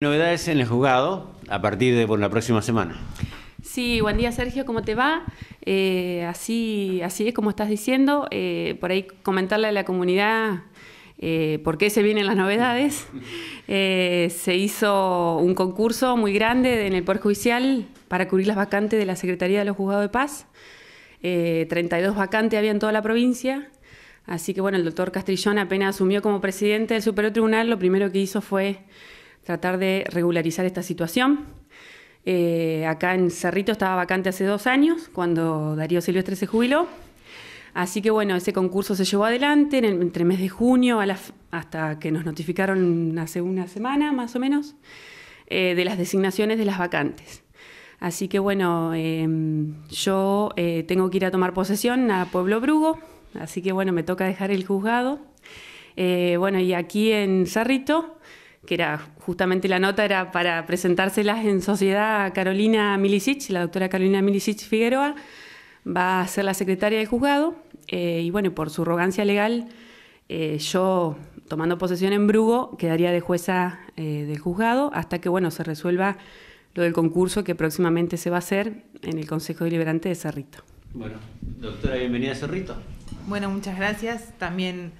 Novedades en el juzgado a partir de por la próxima semana. Sí, buen día Sergio, ¿cómo te va? Eh, así, así es como estás diciendo, eh, por ahí comentarle a la comunidad eh, por qué se vienen las novedades. se hizo un concurso muy grande en el Poder Judicial para cubrir las vacantes de la Secretaría de los Juzgados de Paz. 32 vacantes había en toda la provincia. Así que bueno, el doctor Castrillón apenas asumió como presidente del Superior Tribunal, lo primero que hizo fue tratar de regularizar esta situación. Eh, acá en Cerrito estaba vacante hace dos años, cuando Darío Silvestre se jubiló. Así que bueno, ese concurso se llevó adelante entre el mes de junio hasta que nos notificaron hace una semana más o menos eh, de las designaciones de las vacantes. Así que bueno, em, yo eh, tengo que ir a tomar posesión a Pueblo Brugo, así que bueno, me toca dejar el juzgado. bueno, y aquí en Cerrito que era justamente la nota, era para presentárselas en sociedad a Carolina Milicic, la doctora Carolina Milicic Figueroa, va a ser la secretaria del juzgado, eh, y bueno, por su arrogancia legal, eh, yo, tomando posesión en Brugo, quedaría de jueza eh, del juzgado hasta que, bueno, se resuelva lo del concurso que próximamente se va a hacer en el Consejo Deliberante de Cerrito. Bueno, doctora, bienvenida a Cerrito. Bueno, muchas gracias. También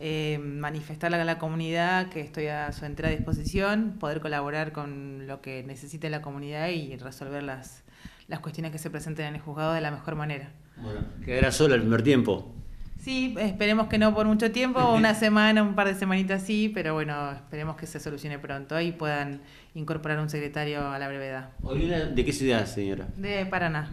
eh, manifestarle a la comunidad que estoy a su entera disposición, poder colaborar con lo que necesite la comunidad y resolver las, las cuestiones que se presenten en el juzgado de la mejor manera. Bueno, quedará sola el primer tiempo. Sí, esperemos que no por mucho tiempo, una semana, un par de semanitas sí, pero bueno, esperemos que se solucione pronto y puedan incorporar un secretario a la brevedad. ¿De qué ciudad, señora? De Paraná.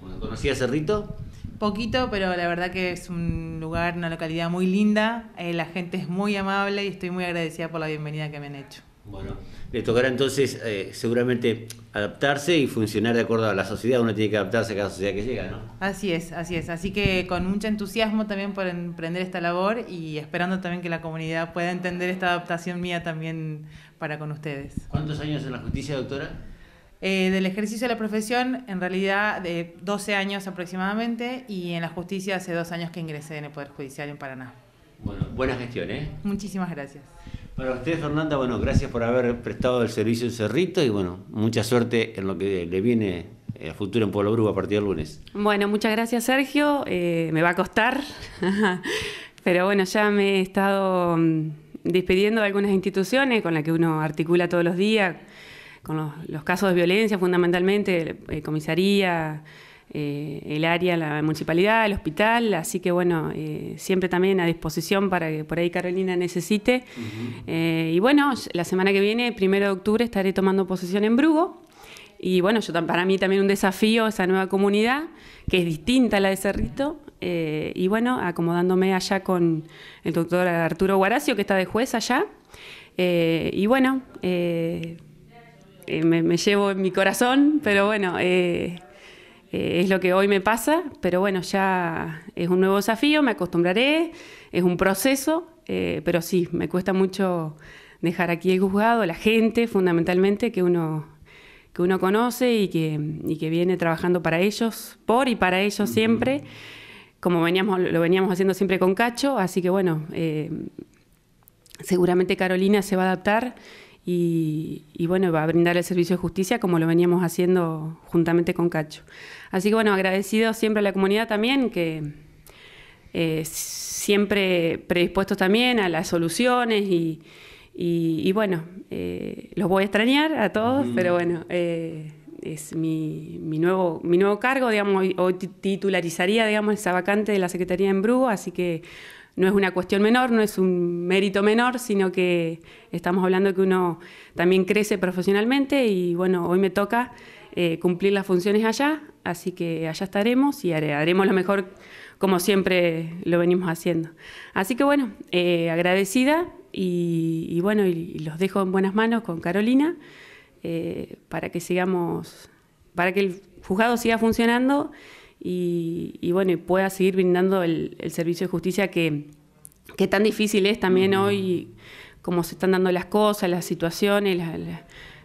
Bueno, ¿Conocía Cerrito? Poquito, pero la verdad que es un lugar, una localidad muy linda, eh, la gente es muy amable y estoy muy agradecida por la bienvenida que me han hecho. Bueno, le tocará entonces eh, seguramente adaptarse y funcionar de acuerdo a la sociedad. Uno tiene que adaptarse a cada sociedad que llega, ¿no? Así es, así es. Así que con mucho entusiasmo también por emprender esta labor y esperando también que la comunidad pueda entender esta adaptación mía también para con ustedes. ¿Cuántos años en la justicia, doctora? Eh, del ejercicio de la profesión, en realidad de 12 años aproximadamente, y en la justicia hace dos años que ingresé en el Poder Judicial en Paraná. Bueno, buena gestión, ¿eh? Muchísimas gracias. Para usted, Fernanda, bueno, gracias por haber prestado el servicio en Cerrito y bueno, mucha suerte en lo que le viene eh, a futuro en Pueblo Brugo a partir del lunes. Bueno, muchas gracias, Sergio. Eh, me va a costar, pero bueno, ya me he estado mm, despidiendo de algunas instituciones con las que uno articula todos los días con los, casos de violencia fundamentalmente, eh, comisaría, eh, el área, la municipalidad, el hospital, así que bueno, eh, siempre también a disposición para que por ahí Carolina necesite. y bueno, la semana que viene, primero de octubre, estaré tomando posesión en Brugo. Y bueno, yo, para mí también un desafío esa nueva comunidad, que es distinta a la de Cerrito. y bueno, acomodándome allá con el doctor Arturo Guaracio, que está de juez allá. y bueno, eh, me, llevo en mi corazón, pero bueno, eh, eh, es lo que hoy me pasa, pero bueno, ya es un nuevo desafío, me acostumbraré, es un proceso, pero sí, me cuesta mucho dejar aquí el juzgado, la gente fundamentalmente que uno, que uno conoce y que, que viene trabajando para ellos, por y para ellos siempre, como veníamos, lo veníamos haciendo siempre con Cacho, así que bueno, seguramente Carolina se va a adaptar y, bueno, va a brindar el servicio de justicia como lo veníamos haciendo juntamente con Cacho. Así que bueno, agradecido siempre a la comunidad también, que eh, siempre predispuestos también a las soluciones y, bueno, eh, los voy a extrañar a todos, pero bueno, eh, es mi, nuevo, mi nuevo cargo, digamos, hoy, titularizaría, digamos, esa vacante de la Secretaría en Brugo, así que no es una cuestión menor, no es un mérito menor, sino que estamos hablando que uno también crece profesionalmente y bueno, hoy me toca eh, cumplir las funciones allá, así que allá estaremos y haremos lo mejor como siempre lo venimos haciendo. Así que bueno, eh, agradecida y, bueno, y, los dejo en buenas manos con Carolina eh, para que sigamos, para que el juzgado siga funcionando y, bueno, y pueda seguir brindando el, servicio de justicia que, tan difícil es también hoy, como se están dando las cosas, las situaciones,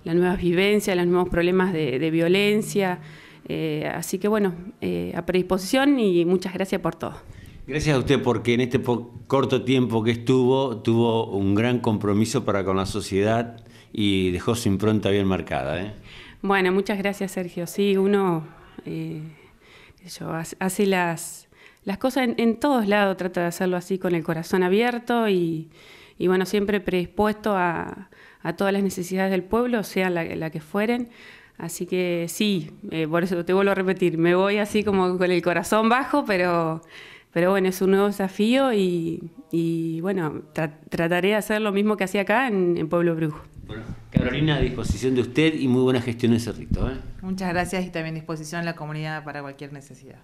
las, nuevas vivencias, los nuevos problemas de, violencia. Eh, así que bueno, eh, a predisposición y muchas gracias por todo. Gracias a usted porque en este corto tiempo que estuvo tuvo un gran compromiso para con la sociedad y dejó su impronta bien marcada. ¿eh? Bueno, muchas gracias Sergio. Sí, uno yo, hace las, las cosas en, todos lados, trata de hacerlo así con el corazón abierto y, y bueno, siempre predispuesto a, a, todas las necesidades del pueblo, sean la, que fueren. Así que sí, eh, por eso te vuelvo a repetir, me voy así como con el corazón bajo, pero, pero bueno, es un nuevo desafío y, y bueno, trataré de hacer lo mismo que hacía acá en, en Pueblo Brujo. Bueno, Carolina, a disposición de usted y muy buena gestión de ese rito. ¿eh? Muchas gracias y también disposición de la comunidad para cualquier necesidad.